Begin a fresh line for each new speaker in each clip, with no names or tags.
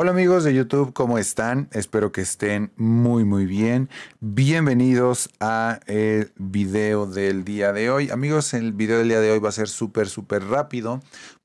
Hola amigos de YouTube, ¿cómo están? Espero que estén muy muy bien. Bienvenidos a el eh, video del día de hoy. Amigos, el video del día de hoy va a ser súper súper rápido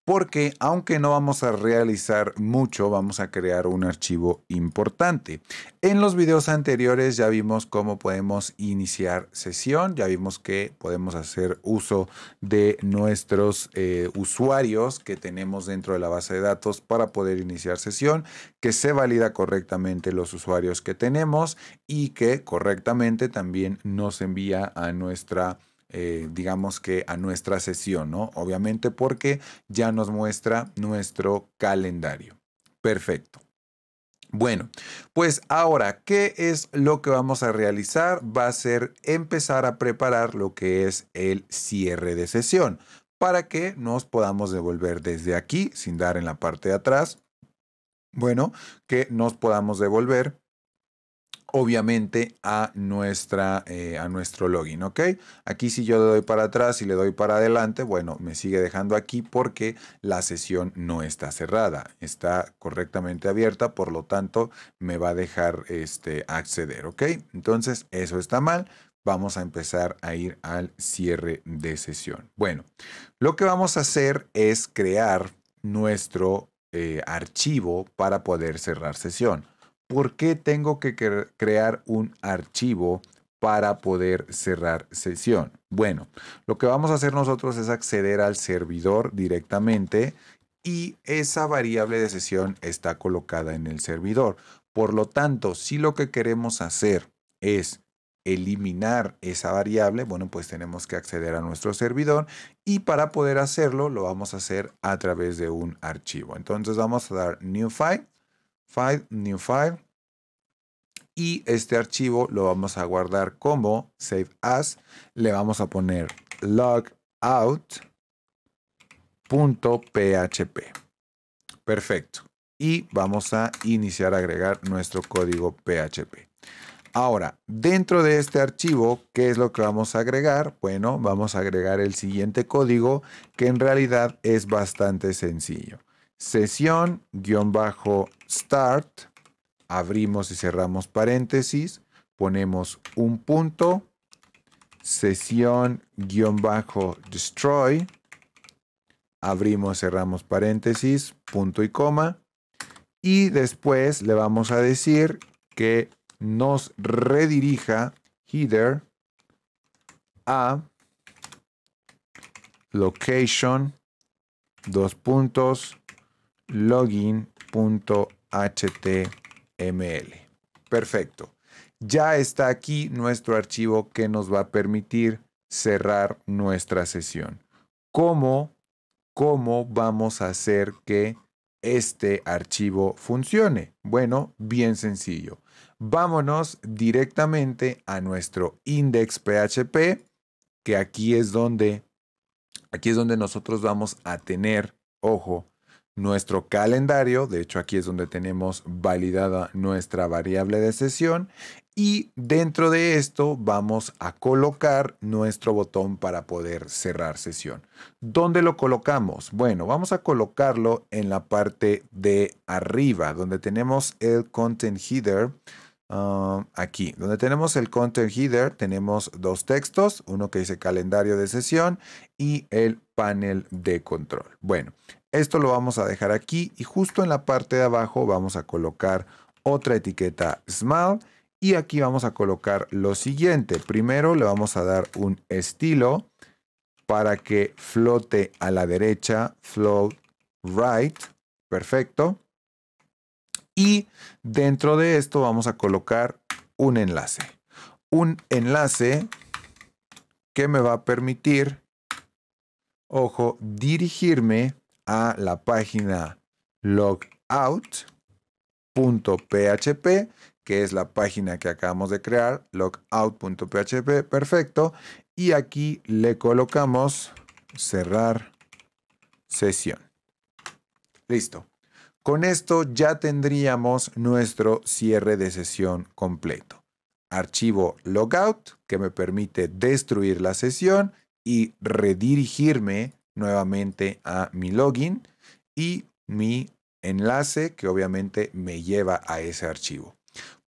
porque aunque no vamos a realizar mucho, vamos a crear un archivo importante. En los videos anteriores ya vimos cómo podemos iniciar sesión, ya vimos que podemos hacer uso de nuestros eh, usuarios que tenemos dentro de la base de datos para poder iniciar sesión, que se valida correctamente los usuarios que tenemos y que correctamente también nos envía a nuestra eh, digamos que a nuestra sesión, ¿no? Obviamente porque ya nos muestra nuestro calendario. Perfecto. Bueno, pues ahora, ¿qué es lo que vamos a realizar? Va a ser empezar a preparar lo que es el cierre de sesión para que nos podamos devolver desde aquí, sin dar en la parte de atrás, bueno, que nos podamos devolver obviamente a, nuestra, eh, a nuestro login, ¿ok? Aquí si yo le doy para atrás y le doy para adelante, bueno, me sigue dejando aquí porque la sesión no está cerrada, está correctamente abierta, por lo tanto me va a dejar este, acceder, ¿ok? Entonces eso está mal, vamos a empezar a ir al cierre de sesión. Bueno, lo que vamos a hacer es crear nuestro eh, archivo para poder cerrar sesión. ¿por qué tengo que crear un archivo para poder cerrar sesión? Bueno, lo que vamos a hacer nosotros es acceder al servidor directamente y esa variable de sesión está colocada en el servidor. Por lo tanto, si lo que queremos hacer es eliminar esa variable, bueno, pues tenemos que acceder a nuestro servidor y para poder hacerlo lo vamos a hacer a través de un archivo. Entonces vamos a dar new file File, New File. Y este archivo lo vamos a guardar como Save As. Le vamos a poner logout.php. Perfecto. Y vamos a iniciar a agregar nuestro código PHP. Ahora, dentro de este archivo, ¿qué es lo que vamos a agregar? Bueno, vamos a agregar el siguiente código que en realidad es bastante sencillo sesión-start, abrimos y cerramos paréntesis, ponemos un punto, sesión-destroy, abrimos, cerramos paréntesis, punto y coma, y después le vamos a decir que nos redirija header a location, dos puntos, login.html. Perfecto. Ya está aquí nuestro archivo que nos va a permitir cerrar nuestra sesión. ¿Cómo, cómo vamos a hacer que este archivo funcione? Bueno, bien sencillo. Vámonos directamente a nuestro index.php que aquí es donde, aquí es donde nosotros vamos a tener, ojo, nuestro calendario, de hecho aquí es donde tenemos validada nuestra variable de sesión y dentro de esto vamos a colocar nuestro botón para poder cerrar sesión. ¿Dónde lo colocamos? Bueno, vamos a colocarlo en la parte de arriba donde tenemos el content header. Ah, aquí, donde tenemos el content header, tenemos dos textos, uno que dice calendario de sesión y el panel de control. Bueno, esto lo vamos a dejar aquí y justo en la parte de abajo vamos a colocar otra etiqueta Smile y aquí vamos a colocar lo siguiente. Primero le vamos a dar un estilo para que flote a la derecha, float right, perfecto. Y dentro de esto vamos a colocar un enlace. Un enlace que me va a permitir, ojo, dirigirme a la página logout.php, que es la página que acabamos de crear, logout.php, perfecto. Y aquí le colocamos cerrar sesión. Listo. Con esto ya tendríamos nuestro cierre de sesión completo. Archivo logout que me permite destruir la sesión y redirigirme nuevamente a mi login y mi enlace que obviamente me lleva a ese archivo.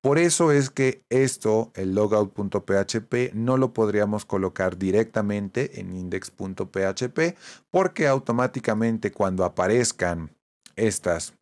Por eso es que esto, el logout.php, no lo podríamos colocar directamente en index.php porque automáticamente cuando aparezcan estas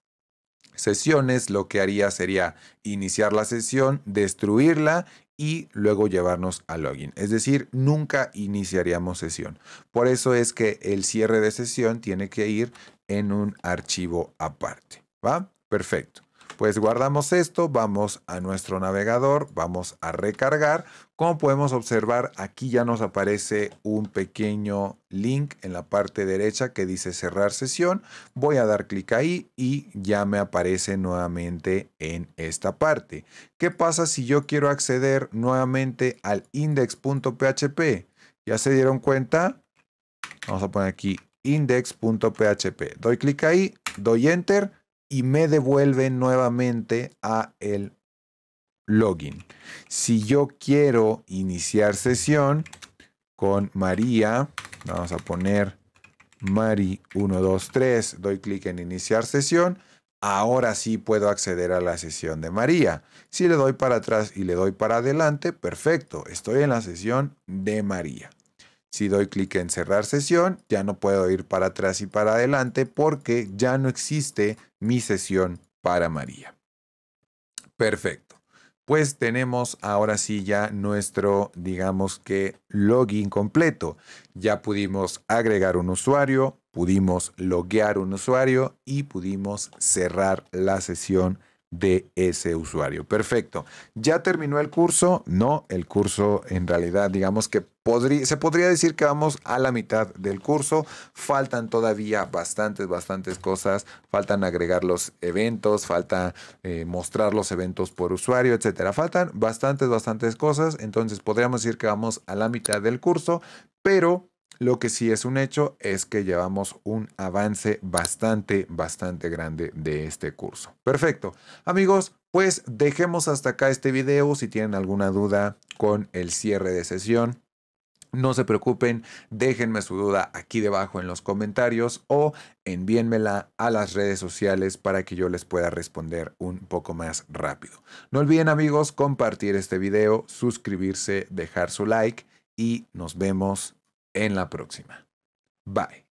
sesiones, lo que haría sería iniciar la sesión, destruirla y luego llevarnos a login. Es decir, nunca iniciaríamos sesión. Por eso es que el cierre de sesión tiene que ir en un archivo aparte. ¿Va? Perfecto pues guardamos esto, vamos a nuestro navegador, vamos a recargar. Como podemos observar, aquí ya nos aparece un pequeño link en la parte derecha que dice cerrar sesión. Voy a dar clic ahí y ya me aparece nuevamente en esta parte. ¿Qué pasa si yo quiero acceder nuevamente al index.php? ¿Ya se dieron cuenta? Vamos a poner aquí index.php. Doy clic ahí, doy enter y me devuelve nuevamente a el login. Si yo quiero iniciar sesión con María, vamos a poner Mari 123, doy clic en iniciar sesión, ahora sí puedo acceder a la sesión de María. Si le doy para atrás y le doy para adelante, perfecto, estoy en la sesión de María. Si doy clic en cerrar sesión, ya no puedo ir para atrás y para adelante porque ya no existe mi sesión para María. Perfecto. Pues tenemos ahora sí ya nuestro, digamos que, login completo. Ya pudimos agregar un usuario, pudimos loguear un usuario y pudimos cerrar la sesión de ese usuario. Perfecto. ¿Ya terminó el curso? No, el curso en realidad digamos que se podría decir que vamos a la mitad del curso. Faltan todavía bastantes, bastantes cosas. Faltan agregar los eventos, falta eh, mostrar los eventos por usuario, etcétera. Faltan bastantes, bastantes cosas. Entonces podríamos decir que vamos a la mitad del curso, pero lo que sí es un hecho es que llevamos un avance bastante, bastante grande de este curso. Perfecto. Amigos, pues dejemos hasta acá este video. Si tienen alguna duda con el cierre de sesión, no se preocupen, déjenme su duda aquí debajo en los comentarios o envíenmela a las redes sociales para que yo les pueda responder un poco más rápido. No olviden amigos compartir este video, suscribirse, dejar su like y nos vemos en la próxima. Bye.